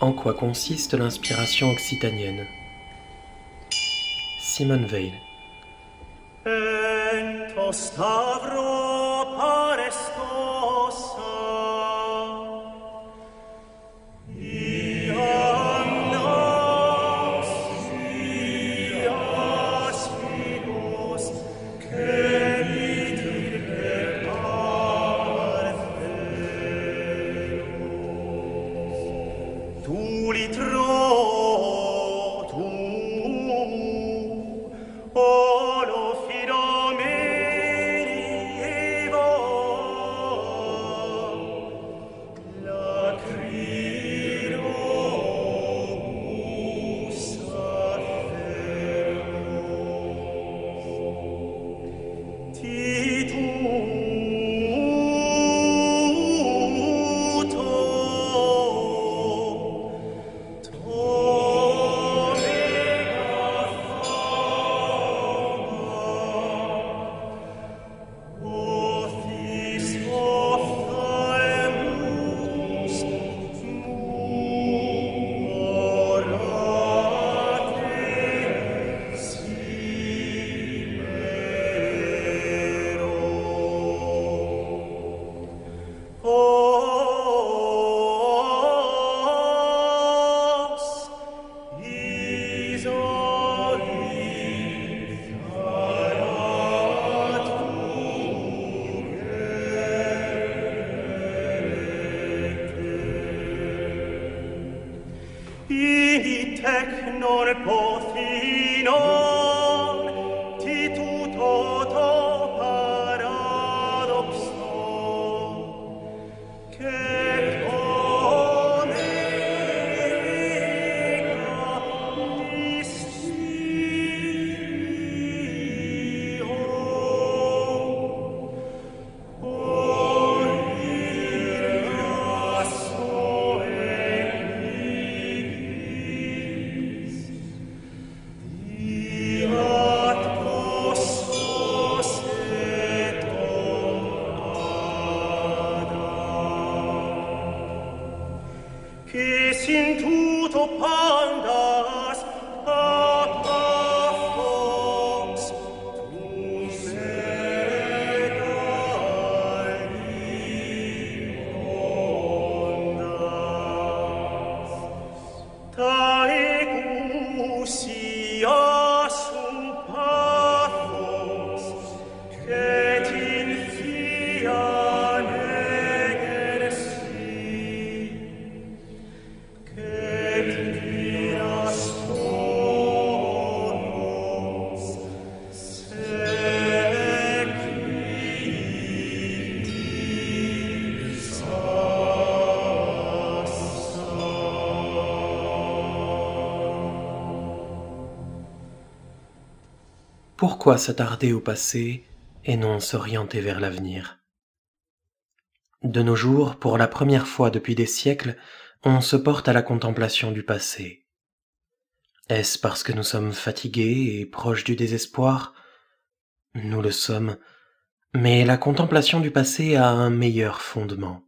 En quoi consiste l'inspiration occitanienne Simone Veil. pourquoi s'attarder au passé et non s'orienter vers l'avenir De nos jours, pour la première fois depuis des siècles, on se porte à la contemplation du passé. Est-ce parce que nous sommes fatigués et proches du désespoir Nous le sommes, mais la contemplation du passé a un meilleur fondement.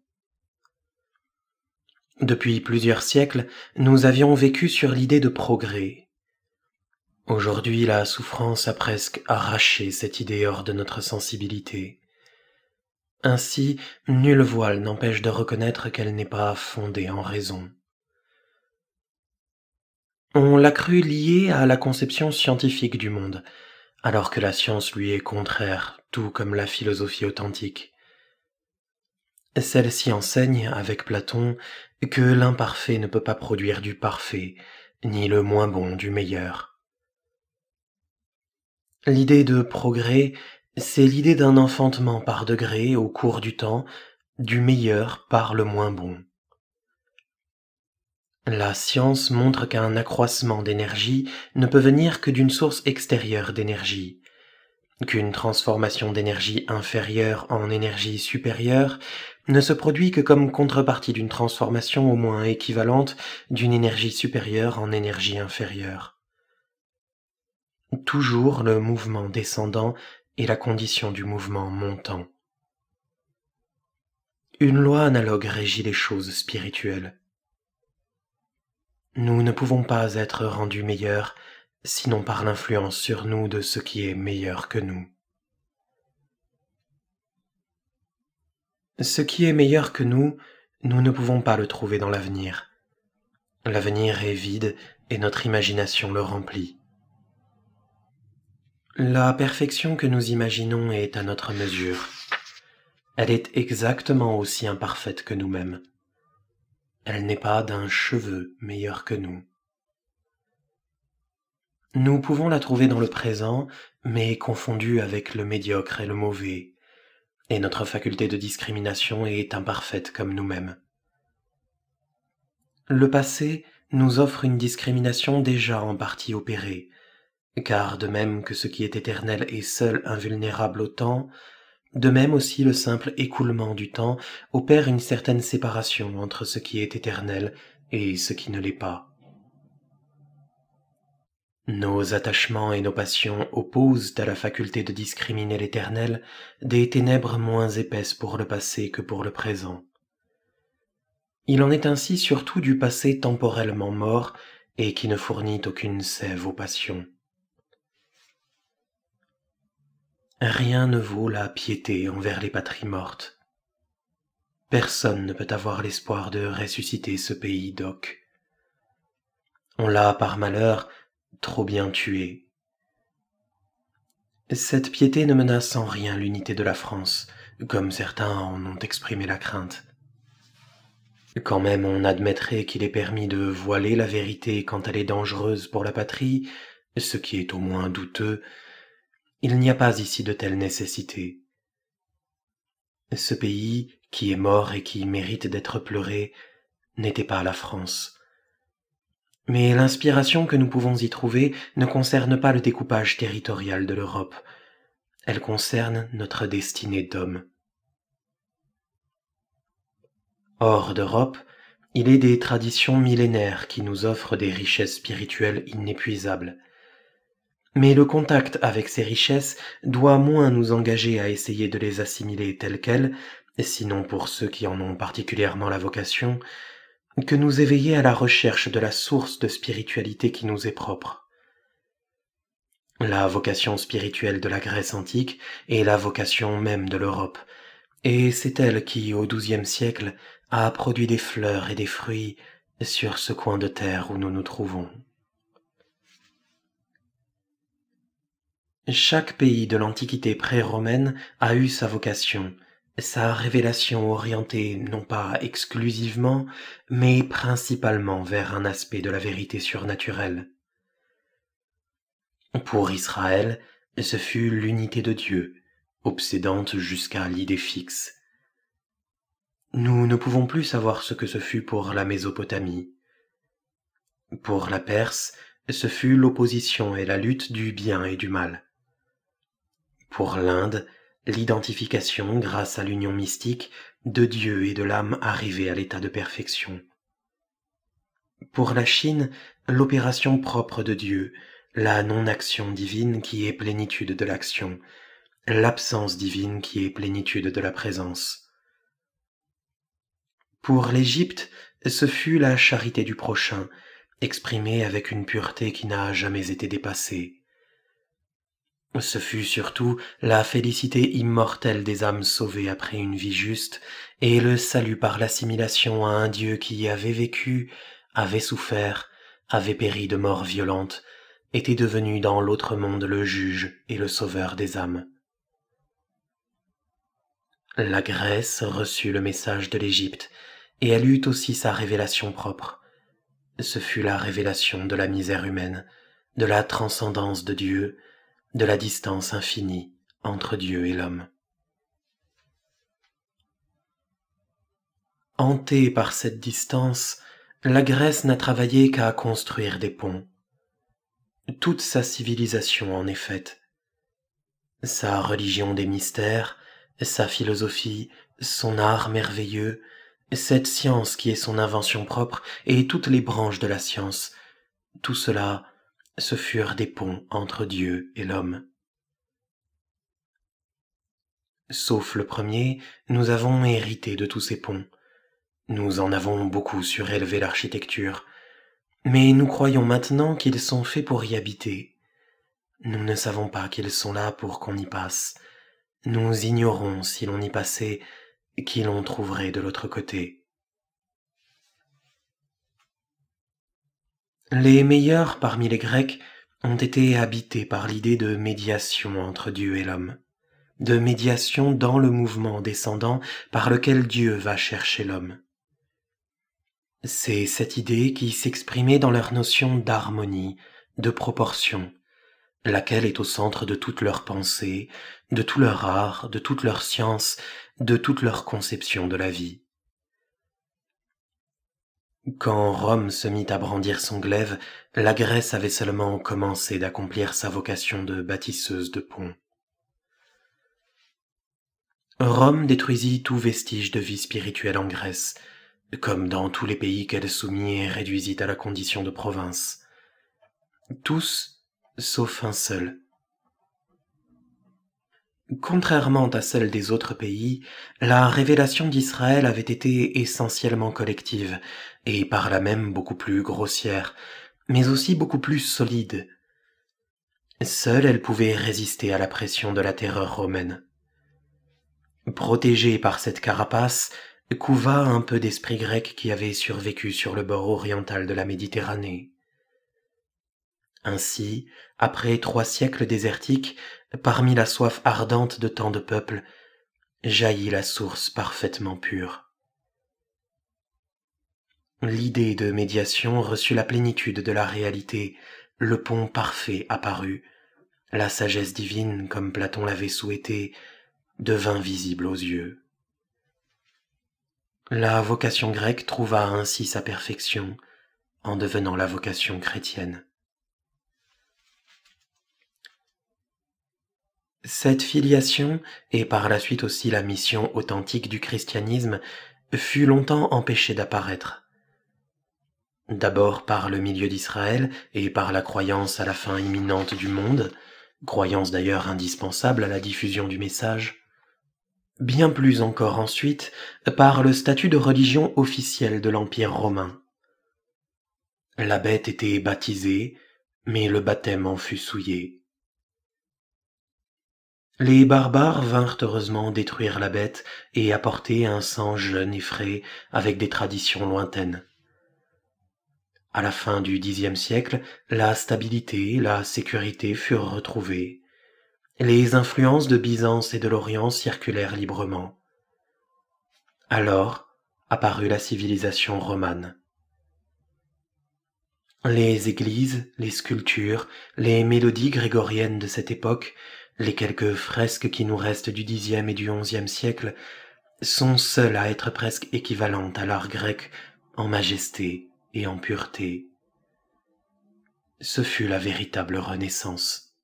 Depuis plusieurs siècles, nous avions vécu sur l'idée de progrès, Aujourd'hui, la souffrance a presque arraché cette idée hors de notre sensibilité. Ainsi, nul voile n'empêche de reconnaître qu'elle n'est pas fondée en raison. On l'a cru liée à la conception scientifique du monde, alors que la science lui est contraire, tout comme la philosophie authentique. Celle-ci enseigne, avec Platon, que l'imparfait ne peut pas produire du parfait, ni le moins bon du meilleur L'idée de progrès, c'est l'idée d'un enfantement par degrés au cours du temps, du meilleur par le moins bon. La science montre qu'un accroissement d'énergie ne peut venir que d'une source extérieure d'énergie, qu'une transformation d'énergie inférieure en énergie supérieure ne se produit que comme contrepartie d'une transformation au moins équivalente d'une énergie supérieure en énergie inférieure toujours le mouvement descendant et la condition du mouvement montant. Une loi analogue régit les choses spirituelles. Nous ne pouvons pas être rendus meilleurs sinon par l'influence sur nous de ce qui est meilleur que nous. Ce qui est meilleur que nous, nous ne pouvons pas le trouver dans l'avenir. L'avenir est vide et notre imagination le remplit. La perfection que nous imaginons est à notre mesure. Elle est exactement aussi imparfaite que nous-mêmes. Elle n'est pas d'un cheveu meilleur que nous. Nous pouvons la trouver dans le présent, mais confondue avec le médiocre et le mauvais, et notre faculté de discrimination est imparfaite comme nous-mêmes. Le passé nous offre une discrimination déjà en partie opérée, car de même que ce qui est éternel est seul invulnérable au temps, de même aussi le simple écoulement du temps opère une certaine séparation entre ce qui est éternel et ce qui ne l'est pas. Nos attachements et nos passions opposent à la faculté de discriminer l'éternel des ténèbres moins épaisses pour le passé que pour le présent. Il en est ainsi surtout du passé temporellement mort et qui ne fournit aucune sève aux passions. Rien ne vaut la piété envers les patries mortes. Personne ne peut avoir l'espoir de ressusciter ce pays d'oc. On l'a, par malheur, trop bien tué. Cette piété ne menace en rien l'unité de la France, comme certains en ont exprimé la crainte. Quand même on admettrait qu'il est permis de voiler la vérité quand elle est dangereuse pour la patrie, ce qui est au moins douteux, il n'y a pas ici de telle nécessité. Ce pays, qui est mort et qui mérite d'être pleuré, n'était pas la France. Mais l'inspiration que nous pouvons y trouver ne concerne pas le découpage territorial de l'Europe, elle concerne notre destinée d'homme. Hors d'Europe, il est des traditions millénaires qui nous offrent des richesses spirituelles inépuisables. Mais le contact avec ces richesses doit moins nous engager à essayer de les assimiler telles quelles, sinon pour ceux qui en ont particulièrement la vocation, que nous éveiller à la recherche de la source de spiritualité qui nous est propre. La vocation spirituelle de la Grèce antique est la vocation même de l'Europe, et c'est elle qui, au XIIe siècle, a produit des fleurs et des fruits sur ce coin de terre où nous nous trouvons. Chaque pays de l'Antiquité pré-romaine a eu sa vocation, sa révélation orientée non pas exclusivement, mais principalement vers un aspect de la vérité surnaturelle. Pour Israël, ce fut l'unité de Dieu, obsédante jusqu'à l'idée fixe. Nous ne pouvons plus savoir ce que ce fut pour la Mésopotamie. Pour la Perse, ce fut l'opposition et la lutte du bien et du mal. Pour l'Inde, l'identification grâce à l'union mystique de Dieu et de l'âme arrivée à l'état de perfection. Pour la Chine, l'opération propre de Dieu, la non-action divine qui est plénitude de l'action, l'absence divine qui est plénitude de la présence. Pour l'Égypte, ce fut la charité du prochain, exprimée avec une pureté qui n'a jamais été dépassée. Ce fut surtout la félicité immortelle des âmes sauvées après une vie juste, et le salut par l'assimilation à un Dieu qui avait vécu, avait souffert, avait péri de mort violente, était devenu dans l'autre monde le juge et le sauveur des âmes. La Grèce reçut le message de l'Égypte, et elle eut aussi sa révélation propre. Ce fut la révélation de la misère humaine, de la transcendance de Dieu, de la distance infinie entre Dieu et l'homme. Hantée par cette distance, la Grèce n'a travaillé qu'à construire des ponts. Toute sa civilisation en est faite. Sa religion des mystères, sa philosophie, son art merveilleux, cette science qui est son invention propre et toutes les branches de la science, tout cela ce furent des ponts entre Dieu et l'homme. Sauf le premier, nous avons hérité de tous ces ponts. Nous en avons beaucoup surélevé l'architecture, mais nous croyons maintenant qu'ils sont faits pour y habiter. Nous ne savons pas qu'ils sont là pour qu'on y passe. Nous ignorons si l'on y passait, qui l'on trouverait de l'autre côté. Les meilleurs parmi les Grecs ont été habités par l'idée de médiation entre Dieu et l'homme, de médiation dans le mouvement descendant par lequel Dieu va chercher l'homme. C'est cette idée qui s'exprimait dans leur notion d'harmonie, de proportion, laquelle est au centre de toutes leurs pensées, de tout leur art, de toutes leurs sciences, de toute leur conception de la vie. Quand Rome se mit à brandir son glaive, la Grèce avait seulement commencé d'accomplir sa vocation de bâtisseuse de ponts. Rome détruisit tout vestige de vie spirituelle en Grèce, comme dans tous les pays qu'elle soumit et réduisit à la condition de province. Tous, sauf un seul. Contrairement à celle des autres pays, la révélation d'Israël avait été essentiellement collective, et par là même beaucoup plus grossière, mais aussi beaucoup plus solide. Seule elle pouvait résister à la pression de la terreur romaine. Protégée par cette carapace, couva un peu d'esprit grec qui avait survécu sur le bord oriental de la Méditerranée. Ainsi, après trois siècles désertiques, parmi la soif ardente de tant de peuples, jaillit la source parfaitement pure. L'idée de médiation reçut la plénitude de la réalité, le pont parfait apparut, la sagesse divine, comme Platon l'avait souhaité, devint visible aux yeux. La vocation grecque trouva ainsi sa perfection en devenant la vocation chrétienne. Cette filiation, et par la suite aussi la mission authentique du christianisme, fut longtemps empêchée d'apparaître d'abord par le milieu d'Israël et par la croyance à la fin imminente du monde, croyance d'ailleurs indispensable à la diffusion du message, bien plus encore ensuite par le statut de religion officielle de l'Empire romain. La bête était baptisée, mais le baptême en fut souillé. Les barbares vinrent heureusement détruire la bête et apporter un sang jeune et frais avec des traditions lointaines. À la fin du Xe siècle, la stabilité la sécurité furent retrouvées. Les influences de Byzance et de l'Orient circulèrent librement. Alors apparut la civilisation romane. Les églises, les sculptures, les mélodies grégoriennes de cette époque, les quelques fresques qui nous restent du Xe et du XIe siècle, sont seules à être presque équivalentes à l'art grec en majesté, et en pureté. Ce fut la véritable renaissance.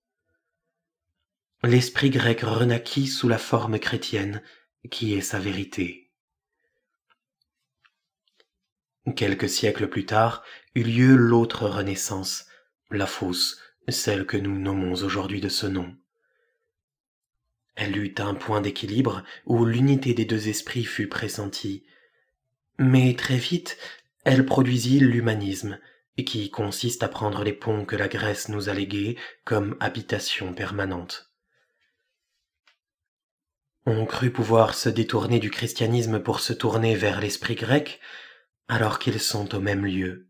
L'esprit grec renaquit sous la forme chrétienne qui est sa vérité. Quelques siècles plus tard eut lieu l'autre renaissance, la fausse, celle que nous nommons aujourd'hui de ce nom. Elle eut un point d'équilibre où l'unité des deux esprits fut pressentie, mais très vite elle produisit l'humanisme, qui consiste à prendre les ponts que la Grèce nous a légués comme habitation permanente. On crut pouvoir se détourner du christianisme pour se tourner vers l'esprit grec, alors qu'ils sont au même lieu.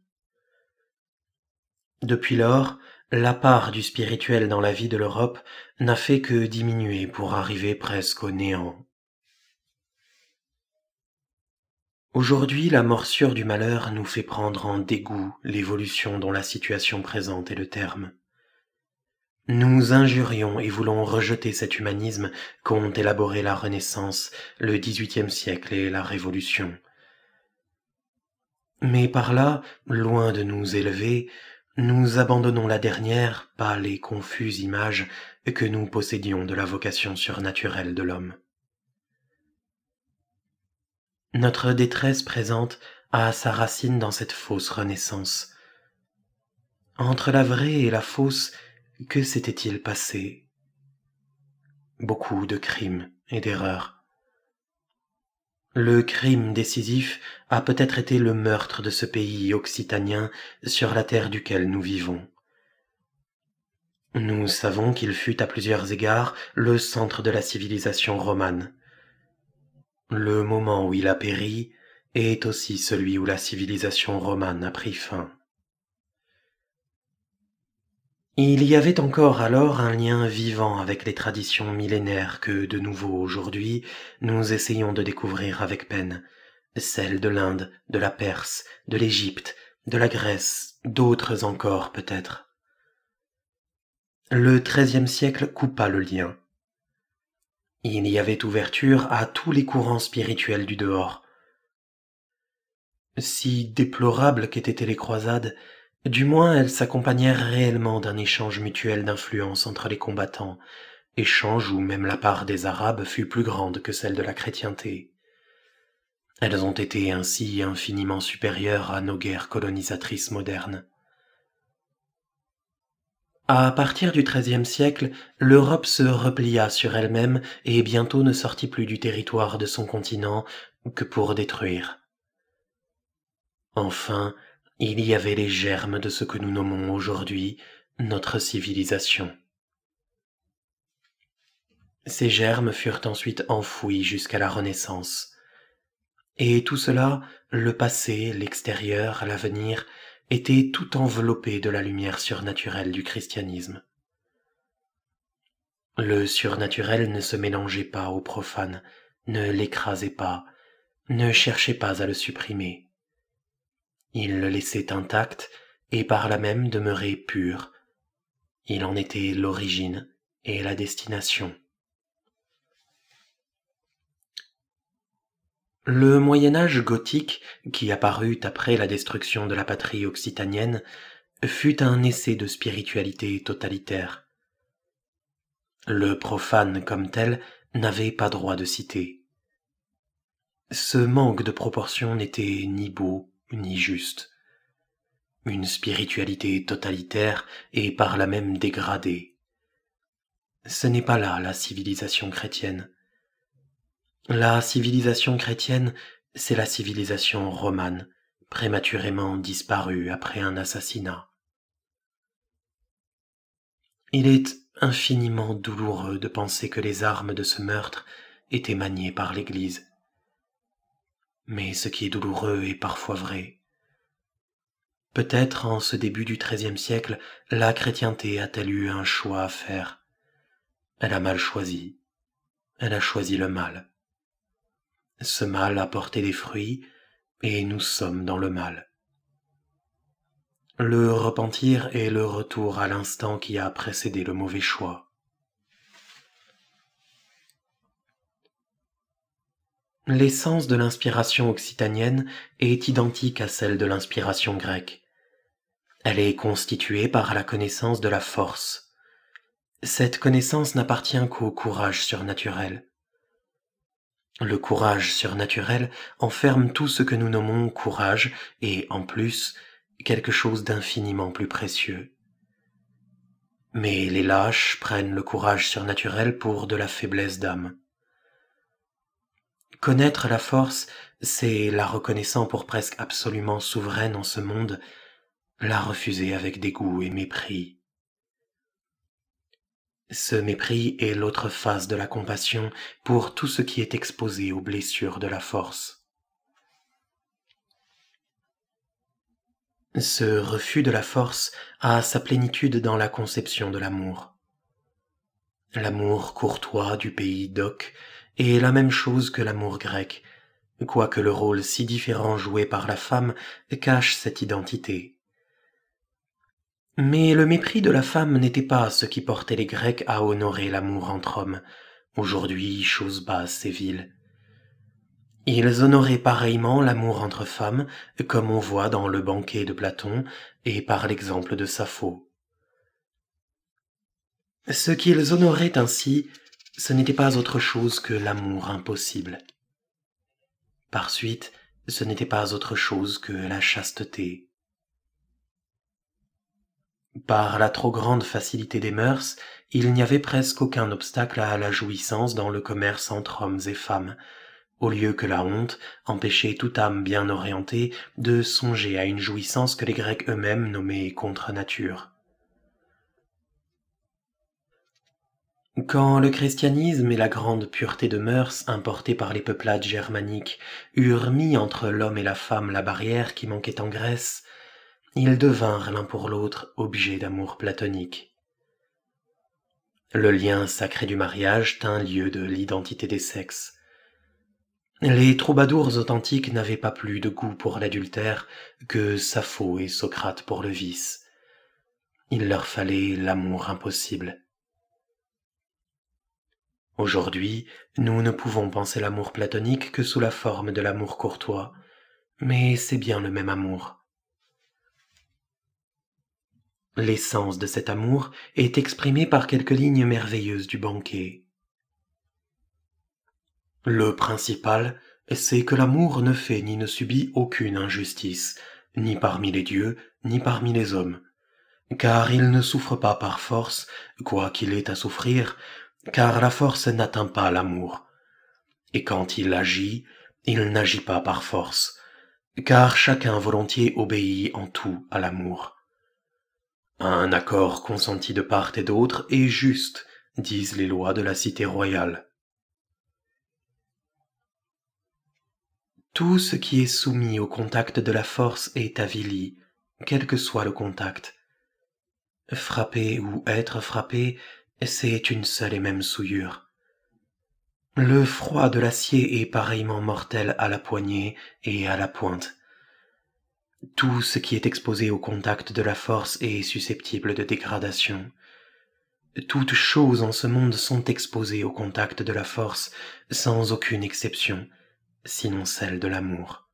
Depuis lors, la part du spirituel dans la vie de l'Europe n'a fait que diminuer pour arriver presque au néant. Aujourd'hui, la morsure du malheur nous fait prendre en dégoût l'évolution dont la situation présente est le terme. Nous injurions et voulons rejeter cet humanisme qu'ont élaboré la Renaissance, le XVIIIe siècle et la Révolution. Mais par là, loin de nous élever, nous abandonnons la dernière, pâle et confuse image que nous possédions de la vocation surnaturelle de l'homme. Notre détresse présente a sa racine dans cette fausse renaissance. Entre la vraie et la fausse, que s'était-il passé Beaucoup de crimes et d'erreurs. Le crime décisif a peut-être été le meurtre de ce pays occitanien sur la terre duquel nous vivons. Nous savons qu'il fut à plusieurs égards le centre de la civilisation romane. Le moment où il a péri est aussi celui où la civilisation romane a pris fin. Il y avait encore alors un lien vivant avec les traditions millénaires que, de nouveau aujourd'hui, nous essayons de découvrir avec peine, celles de l'Inde, de la Perse, de l'Égypte, de la Grèce, d'autres encore peut-être. Le XIIIe siècle coupa le lien. Il y avait ouverture à tous les courants spirituels du dehors. Si déplorables qu'étaient les croisades, du moins elles s'accompagnèrent réellement d'un échange mutuel d'influence entre les combattants, échange où même la part des Arabes fut plus grande que celle de la chrétienté. Elles ont été ainsi infiniment supérieures à nos guerres colonisatrices modernes. À partir du XIIIe siècle, l'Europe se replia sur elle-même et bientôt ne sortit plus du territoire de son continent que pour détruire. Enfin, il y avait les germes de ce que nous nommons aujourd'hui notre civilisation. Ces germes furent ensuite enfouis jusqu'à la Renaissance. Et tout cela, le passé, l'extérieur, l'avenir, était tout enveloppé de la lumière surnaturelle du christianisme. Le surnaturel ne se mélangeait pas au profane, ne l'écrasait pas, ne cherchait pas à le supprimer. Il le laissait intact et par là même demeurait pur. Il en était l'origine et la destination. Le Moyen Âge gothique, qui apparut après la destruction de la patrie occitanienne, fut un essai de spiritualité totalitaire. Le profane comme tel n'avait pas droit de citer. Ce manque de proportion n'était ni beau ni juste. Une spiritualité totalitaire est par là même dégradée. Ce n'est pas là la civilisation chrétienne. La civilisation chrétienne, c'est la civilisation romane, prématurément disparue après un assassinat. Il est infiniment douloureux de penser que les armes de ce meurtre étaient maniées par l'Église. Mais ce qui est douloureux est parfois vrai. Peut-être en ce début du XIIIe siècle, la chrétienté a-t-elle eu un choix à faire. Elle a mal choisi. Elle a choisi le mal. Ce mal a porté des fruits, et nous sommes dans le mal. Le repentir est le retour à l'instant qui a précédé le mauvais choix. L'essence de l'inspiration occitanienne est identique à celle de l'inspiration grecque. Elle est constituée par la connaissance de la force. Cette connaissance n'appartient qu'au courage surnaturel. Le courage surnaturel enferme tout ce que nous nommons courage et, en plus, quelque chose d'infiniment plus précieux. Mais les lâches prennent le courage surnaturel pour de la faiblesse d'âme. Connaître la force, c'est la reconnaissant pour presque absolument souveraine en ce monde, la refuser avec dégoût et mépris. Ce mépris est l'autre face de la compassion pour tout ce qui est exposé aux blessures de la force. Ce refus de la force a sa plénitude dans la conception de l'amour. L'amour courtois du pays d'Oc est la même chose que l'amour grec, quoique le rôle si différent joué par la femme cache cette identité. Mais le mépris de la femme n'était pas ce qui portait les Grecs à honorer l'amour entre hommes, aujourd'hui chose basse et vile. Ils honoraient pareillement l'amour entre femmes, comme on voit dans le banquet de Platon et par l'exemple de Sappho. Ce qu'ils honoraient ainsi, ce n'était pas autre chose que l'amour impossible. Par suite, ce n'était pas autre chose que la chasteté, par la trop grande facilité des mœurs, il n'y avait presque aucun obstacle à la jouissance dans le commerce entre hommes et femmes, au lieu que la honte empêchait toute âme bien orientée de songer à une jouissance que les Grecs eux-mêmes nommaient contre nature. Quand le christianisme et la grande pureté de mœurs importées par les peuplades germaniques eurent mis entre l'homme et la femme la barrière qui manquait en Grèce, ils devinrent l'un pour l'autre objet d'amour platonique. Le lien sacré du mariage tint lieu de l'identité des sexes. Les troubadours authentiques n'avaient pas plus de goût pour l'adultère que Sappho et Socrate pour le vice. Il leur fallait l'amour impossible. Aujourd'hui, nous ne pouvons penser l'amour platonique que sous la forme de l'amour courtois, mais c'est bien le même amour. L'essence de cet amour est exprimée par quelques lignes merveilleuses du banquet. Le principal, c'est que l'amour ne fait ni ne subit aucune injustice, ni parmi les dieux, ni parmi les hommes, car il ne souffre pas par force, quoi qu'il ait à souffrir, car la force n'atteint pas l'amour. Et quand il agit, il n'agit pas par force, car chacun volontiers obéit en tout à l'amour. Un accord consenti de part et d'autre est juste, disent les lois de la cité royale. Tout ce qui est soumis au contact de la force est avili, quel que soit le contact. Frapper ou être frappé, c'est une seule et même souillure. Le froid de l'acier est pareillement mortel à la poignée et à la pointe. Tout ce qui est exposé au contact de la force est susceptible de dégradation. Toutes choses en ce monde sont exposées au contact de la force, sans aucune exception, sinon celle de l'amour.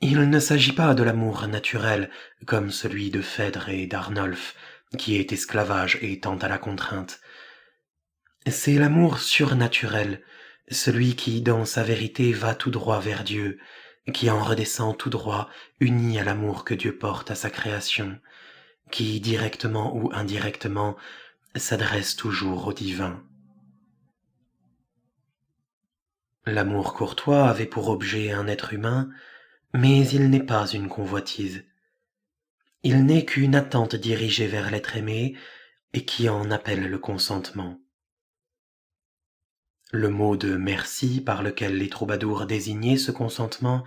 Il ne s'agit pas de l'amour naturel, comme celui de Phèdre et d'Arnolphe, qui est esclavage et tend à la contrainte. C'est l'amour surnaturel, celui qui, dans sa vérité, va tout droit vers Dieu, qui en redescend tout droit, uni à l'amour que Dieu porte à sa création, qui, directement ou indirectement, s'adresse toujours au divin. L'amour courtois avait pour objet un être humain, mais il n'est pas une convoitise. Il n'est qu'une attente dirigée vers l'être aimé et qui en appelle le consentement. Le mot de merci par lequel les troubadours désignaient ce consentement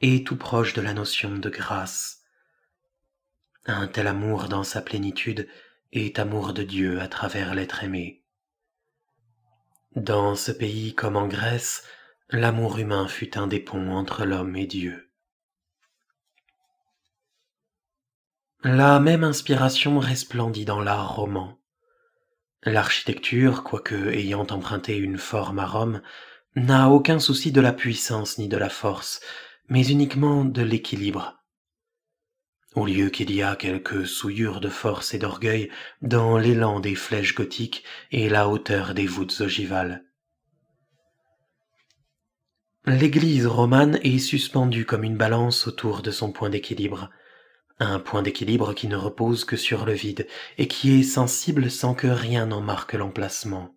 est tout proche de la notion de grâce. Un tel amour dans sa plénitude est amour de Dieu à travers l'être aimé. Dans ce pays comme en Grèce, l'amour humain fut un des ponts entre l'homme et Dieu. La même inspiration resplendit dans l'art roman. L'architecture, quoique ayant emprunté une forme à Rome, n'a aucun souci de la puissance ni de la force, mais uniquement de l'équilibre. Au lieu qu'il y a quelques souillures de force et d'orgueil dans l'élan des flèches gothiques et la hauteur des voûtes ogivales. L'église romane est suspendue comme une balance autour de son point d'équilibre un point d'équilibre qui ne repose que sur le vide et qui est sensible sans que rien n'en marque l'emplacement.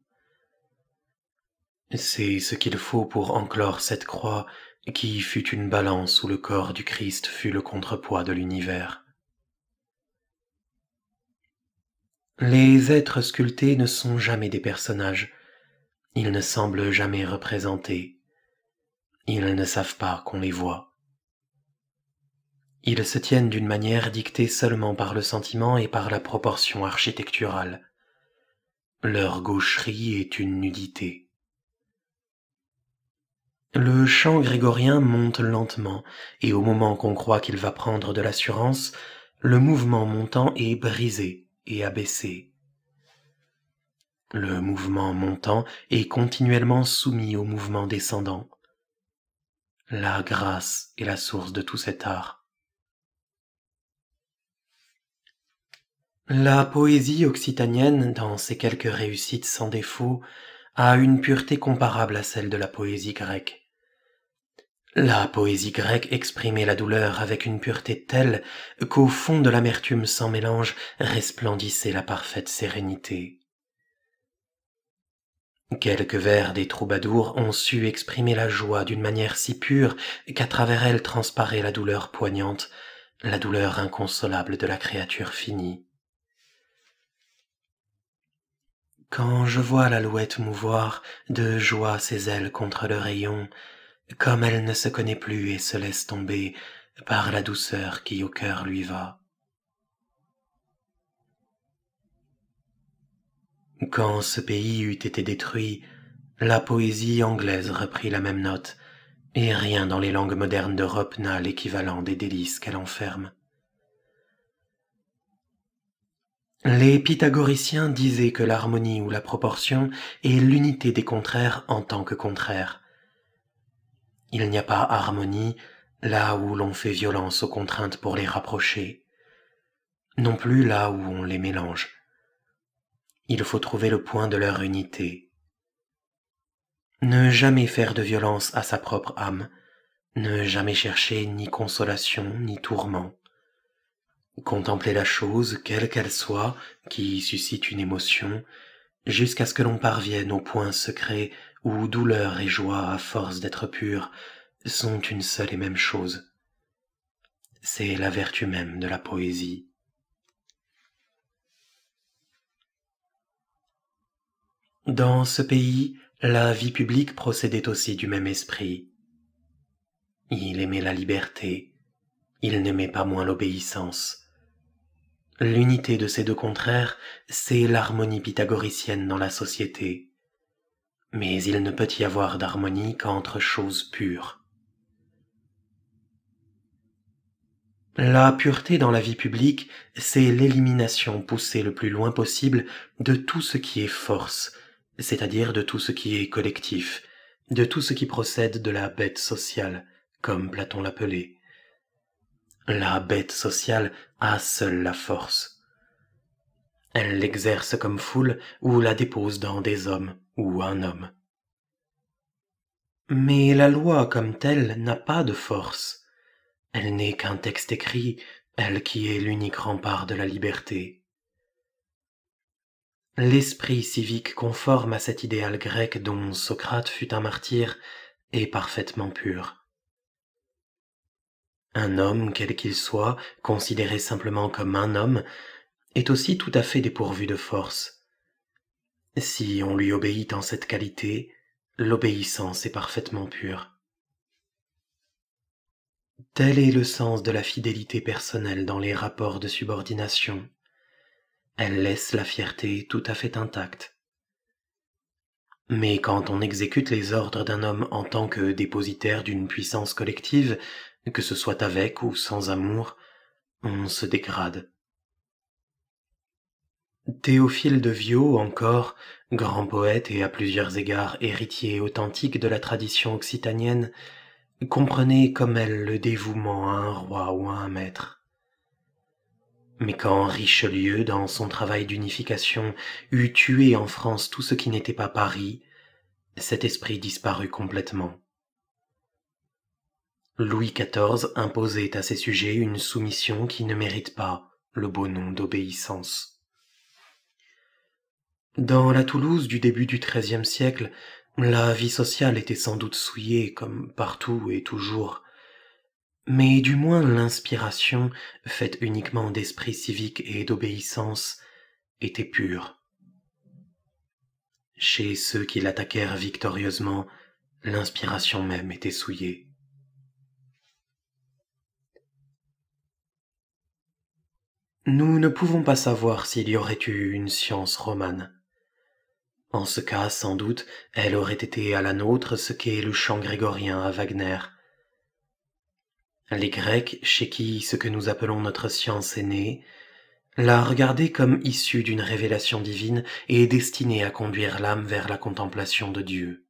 C'est ce qu'il faut pour enclore cette croix qui fut une balance où le corps du Christ fut le contrepoids de l'univers. Les êtres sculptés ne sont jamais des personnages, ils ne semblent jamais représentés, ils ne savent pas qu'on les voit. Ils se tiennent d'une manière dictée seulement par le sentiment et par la proportion architecturale. Leur gaucherie est une nudité. Le chant grégorien monte lentement, et au moment qu'on croit qu'il va prendre de l'assurance, le mouvement montant est brisé et abaissé. Le mouvement montant est continuellement soumis au mouvement descendant. La grâce est la source de tout cet art. La poésie occitanienne, dans ses quelques réussites sans défaut, a une pureté comparable à celle de la poésie grecque. La poésie grecque exprimait la douleur avec une pureté telle qu'au fond de l'amertume sans mélange resplendissait la parfaite sérénité. Quelques vers des troubadours ont su exprimer la joie d'une manière si pure qu'à travers elle transparaît la douleur poignante, la douleur inconsolable de la créature finie. Quand je vois l'alouette mouvoir de joie ses ailes contre le rayon, comme elle ne se connaît plus et se laisse tomber par la douceur qui au cœur lui va. Quand ce pays eut été détruit, la poésie anglaise reprit la même note, et rien dans les langues modernes d'Europe n'a l'équivalent des délices qu'elle enferme. Les pythagoriciens disaient que l'harmonie ou la proportion est l'unité des contraires en tant que contraires. Il n'y a pas harmonie là où l'on fait violence aux contraintes pour les rapprocher, non plus là où on les mélange. Il faut trouver le point de leur unité. Ne jamais faire de violence à sa propre âme, ne jamais chercher ni consolation ni tourment contempler la chose, quelle qu'elle soit, qui suscite une émotion, jusqu'à ce que l'on parvienne au point secret où douleur et joie, à force d'être pure, sont une seule et même chose. C'est la vertu même de la poésie. Dans ce pays, la vie publique procédait aussi du même esprit. Il aimait la liberté, il n'aimait pas moins l'obéissance. L'unité de ces deux contraires, c'est l'harmonie pythagoricienne dans la société. Mais il ne peut y avoir d'harmonie qu'entre choses pures. La pureté dans la vie publique, c'est l'élimination poussée le plus loin possible de tout ce qui est force, c'est-à-dire de tout ce qui est collectif, de tout ce qui procède de la bête sociale, comme Platon l'appelait. La bête sociale a seule la force. Elle l'exerce comme foule ou la dépose dans des hommes ou un homme. Mais la loi comme telle n'a pas de force. Elle n'est qu'un texte écrit, elle qui est l'unique rempart de la liberté. L'esprit civique conforme à cet idéal grec dont Socrate fut un martyr est parfaitement pur. Un homme, quel qu'il soit, considéré simplement comme un homme, est aussi tout à fait dépourvu de force. Si on lui obéit en cette qualité, l'obéissance est parfaitement pure. Tel est le sens de la fidélité personnelle dans les rapports de subordination. Elle laisse la fierté tout à fait intacte. Mais quand on exécute les ordres d'un homme en tant que dépositaire d'une puissance collective, que ce soit avec ou sans amour, on se dégrade. Théophile de Viau, encore, grand poète et à plusieurs égards héritier authentique de la tradition occitanienne, comprenait comme elle le dévouement à un roi ou à un maître. Mais quand Richelieu, dans son travail d'unification, eut tué en France tout ce qui n'était pas Paris, cet esprit disparut complètement. Louis XIV imposait à ses sujets une soumission qui ne mérite pas le beau nom d'obéissance. Dans la Toulouse du début du XIIIe siècle, la vie sociale était sans doute souillée comme partout et toujours, mais du moins l'inspiration, faite uniquement d'esprit civique et d'obéissance, était pure. Chez ceux qui l'attaquèrent victorieusement, l'inspiration même était souillée. Nous ne pouvons pas savoir s'il y aurait eu une science romane. En ce cas, sans doute, elle aurait été à la nôtre ce qu'est le chant grégorien à Wagner. Les Grecs, chez qui ce que nous appelons notre science est née, la regardaient comme issue d'une révélation divine et destinée à conduire l'âme vers la contemplation de Dieu.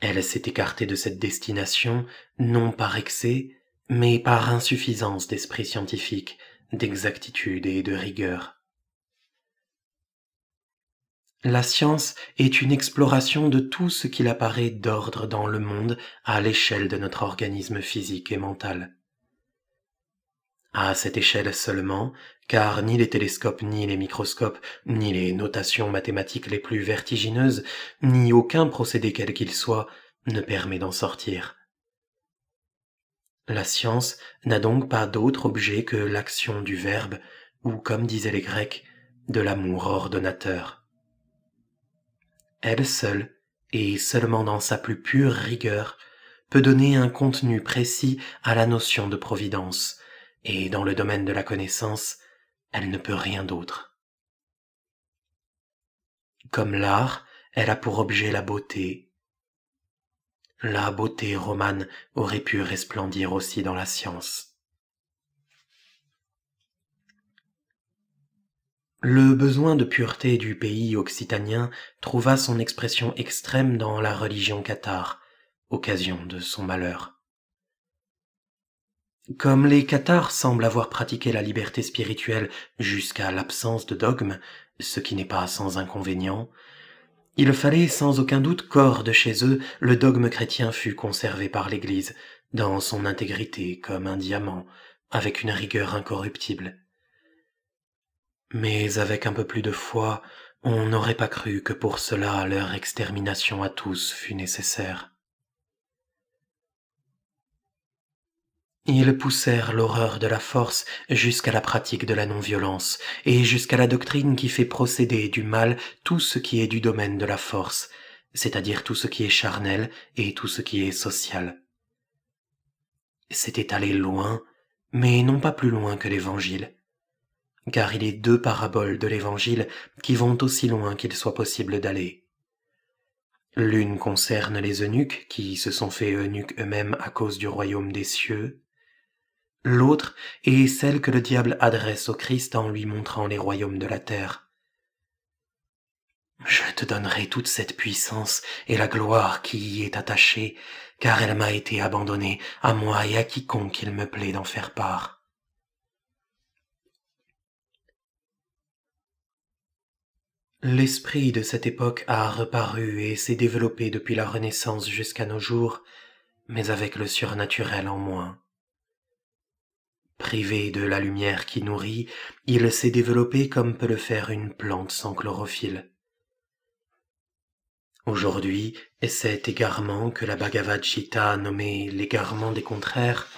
Elle s'est écartée de cette destination, non par excès, mais par insuffisance d'esprit scientifique, d'exactitude et de rigueur. La science est une exploration de tout ce qu'il apparaît d'ordre dans le monde à l'échelle de notre organisme physique et mental. À cette échelle seulement, car ni les télescopes, ni les microscopes, ni les notations mathématiques les plus vertigineuses, ni aucun procédé quel qu'il soit, ne permet d'en sortir. La science n'a donc pas d'autre objet que l'action du Verbe, ou comme disaient les Grecs, de l'amour ordonnateur. Elle seule, et seulement dans sa plus pure rigueur, peut donner un contenu précis à la notion de providence, et dans le domaine de la connaissance, elle ne peut rien d'autre. Comme l'art, elle a pour objet la beauté, la beauté romane aurait pu resplendir aussi dans la science. Le besoin de pureté du pays occitanien trouva son expression extrême dans la religion cathare, occasion de son malheur. Comme les cathares semblent avoir pratiqué la liberté spirituelle jusqu'à l'absence de dogme, ce qui n'est pas sans inconvénient, il fallait sans aucun doute qu'or de chez eux, le dogme chrétien fût conservé par l'Église, dans son intégrité comme un diamant, avec une rigueur incorruptible. Mais avec un peu plus de foi, on n'aurait pas cru que pour cela leur extermination à tous fût nécessaire. Ils poussèrent l'horreur de la force jusqu'à la pratique de la non-violence et jusqu'à la doctrine qui fait procéder du mal tout ce qui est du domaine de la force, c'est-à-dire tout ce qui est charnel et tout ce qui est social. C'était aller loin, mais non pas plus loin que l'Évangile. Car il est deux paraboles de l'Évangile qui vont aussi loin qu'il soit possible d'aller. L'une concerne les eunuques qui se sont faits eunuques eux-mêmes à cause du royaume des cieux, L'autre est celle que le diable adresse au Christ en lui montrant les royaumes de la terre. Je te donnerai toute cette puissance et la gloire qui y est attachée, car elle m'a été abandonnée à moi et à quiconque il me plaît d'en faire part. L'esprit de cette époque a reparu et s'est développé depuis la Renaissance jusqu'à nos jours, mais avec le surnaturel en moins. Privé de la lumière qui nourrit, il s'est développé comme peut le faire une plante sans chlorophylle. Aujourd'hui, cet égarement que la Bhagavad Gita a l'égarement des contraires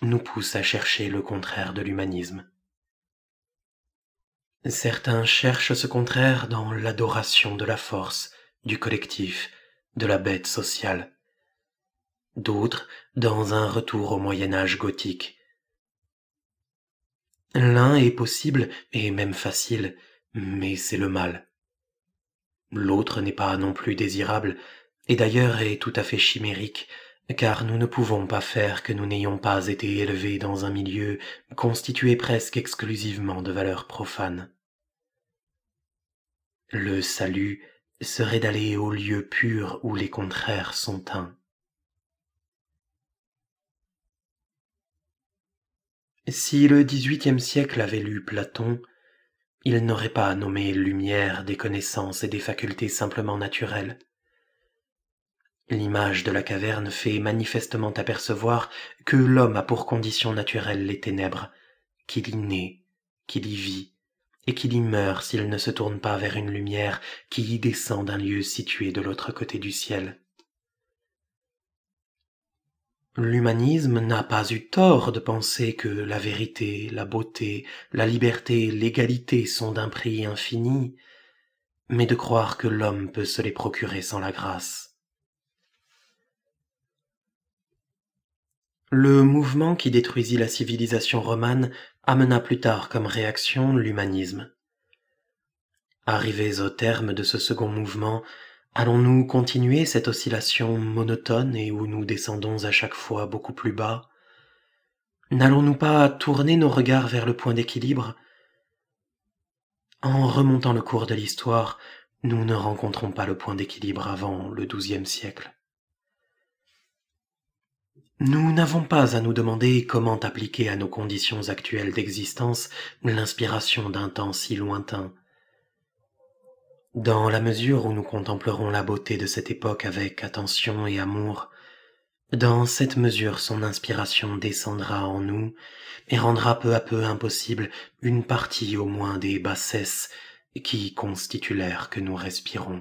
nous pousse à chercher le contraire de l'humanisme. Certains cherchent ce contraire dans l'adoration de la force, du collectif, de la bête sociale. D'autres dans un retour au Moyen Âge gothique, L'un est possible et même facile, mais c'est le mal. L'autre n'est pas non plus désirable, et d'ailleurs est tout à fait chimérique, car nous ne pouvons pas faire que nous n'ayons pas été élevés dans un milieu constitué presque exclusivement de valeurs profanes. Le salut serait d'aller au lieu pur où les contraires sont un. Si le XVIIIe siècle avait lu Platon, il n'aurait pas nommé lumière des connaissances et des facultés simplement naturelles. L'image de la caverne fait manifestement apercevoir que l'homme a pour condition naturelle les ténèbres, qu'il y naît, qu'il y vit, et qu'il y meurt s'il ne se tourne pas vers une lumière qui y descend d'un lieu situé de l'autre côté du ciel. L'humanisme n'a pas eu tort de penser que la vérité, la beauté, la liberté, l'égalité sont d'un prix infini, mais de croire que l'homme peut se les procurer sans la grâce. Le mouvement qui détruisit la civilisation romane amena plus tard comme réaction l'humanisme. Arrivés au terme de ce second mouvement, Allons-nous continuer cette oscillation monotone et où nous descendons à chaque fois beaucoup plus bas N'allons-nous pas tourner nos regards vers le point d'équilibre En remontant le cours de l'histoire, nous ne rencontrons pas le point d'équilibre avant le XIIe siècle. Nous n'avons pas à nous demander comment appliquer à nos conditions actuelles d'existence l'inspiration d'un temps si lointain, dans la mesure où nous contemplerons la beauté de cette époque avec attention et amour, dans cette mesure son inspiration descendra en nous et rendra peu à peu impossible une partie au moins des bassesses qui constituent l'air que nous respirons.